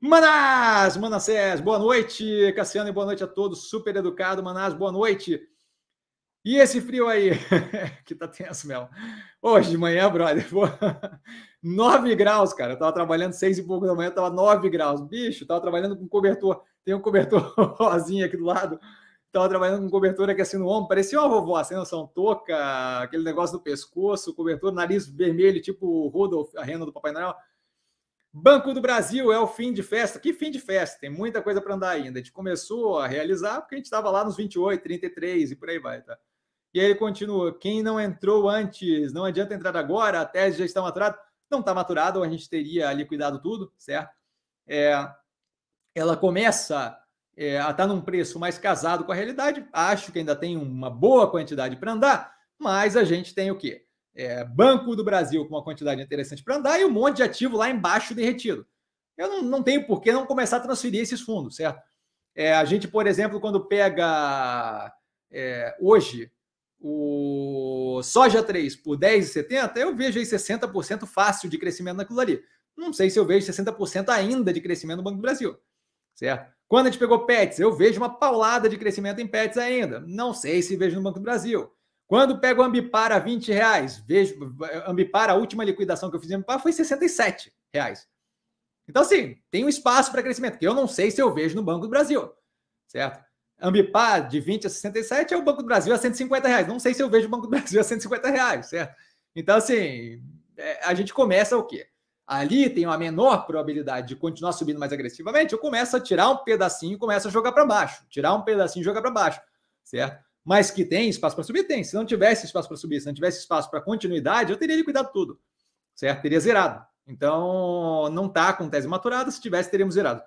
Manás, Manassés, boa noite. Cassiano, boa noite a todos. Super educado, Manás, boa noite. E esse frio aí, que tá tenso mesmo. Hoje de manhã, brother, pô, 9 graus, cara. Eu tava trabalhando seis e pouco da manhã, tava 9 graus. Bicho, tava trabalhando com cobertor. Tem um cobertor rosinha aqui do lado. Tava trabalhando com cobertor aqui assim no ombro. Parecia uma vovó, sem assim, noção, touca, aquele negócio do pescoço, cobertor, nariz vermelho, tipo o Rudolf, a renda do Papai Noel. Banco do Brasil é o fim de festa. Que fim de festa? Tem muita coisa para andar ainda. A gente começou a realizar porque a gente estava lá nos 28, 33 e por aí vai, tá? E aí ele continua: quem não entrou antes, não adianta entrar agora, a tese já está maturada. Não está maturada, ou a gente teria liquidado tudo, certo? É, ela começa é, a estar tá num preço mais casado com a realidade. Acho que ainda tem uma boa quantidade para andar, mas a gente tem o quê? é, Banco do Brasil com uma quantidade interessante para andar e um monte de ativo lá embaixo derretido. Eu não, não tenho por que não começar a transferir esses fundos, certo? É, a gente, por exemplo, quando pega é, hoje o soja 3 por 10,70, eu vejo aí 60% fácil de crescimento naquilo ali. Não sei se eu vejo 60% ainda de crescimento no Banco do Brasil, certo? Quando a gente pegou pets, eu vejo uma paulada de crescimento em pets ainda. Não sei se vejo no Banco do Brasil. Quando pego Ambipara 20 reais, vejo Ambipara, a última liquidação que eu fiz em Ambipara foi 67 reais. Então, assim, tem um espaço para crescimento, que eu não sei se eu vejo no Banco do Brasil, certo? Ambipar de 20 a 67 é o Banco do Brasil a 150 reais. Não sei se eu vejo o Banco do Brasil a 150 reais, certo? Então, assim, é, a gente começa o quê? Ali tem uma menor probabilidade de continuar subindo mais agressivamente. Eu começo a tirar um pedacinho e começo a jogar para baixo. Tirar um pedacinho e jogar para baixo, certo? mas que tem espaço para subir, tem. Se não tivesse espaço para subir, se não tivesse espaço para continuidade, eu teria liquidado tudo, certo? Teria zerado. Então, não está com tese maturada, se tivesse, teríamos zerado.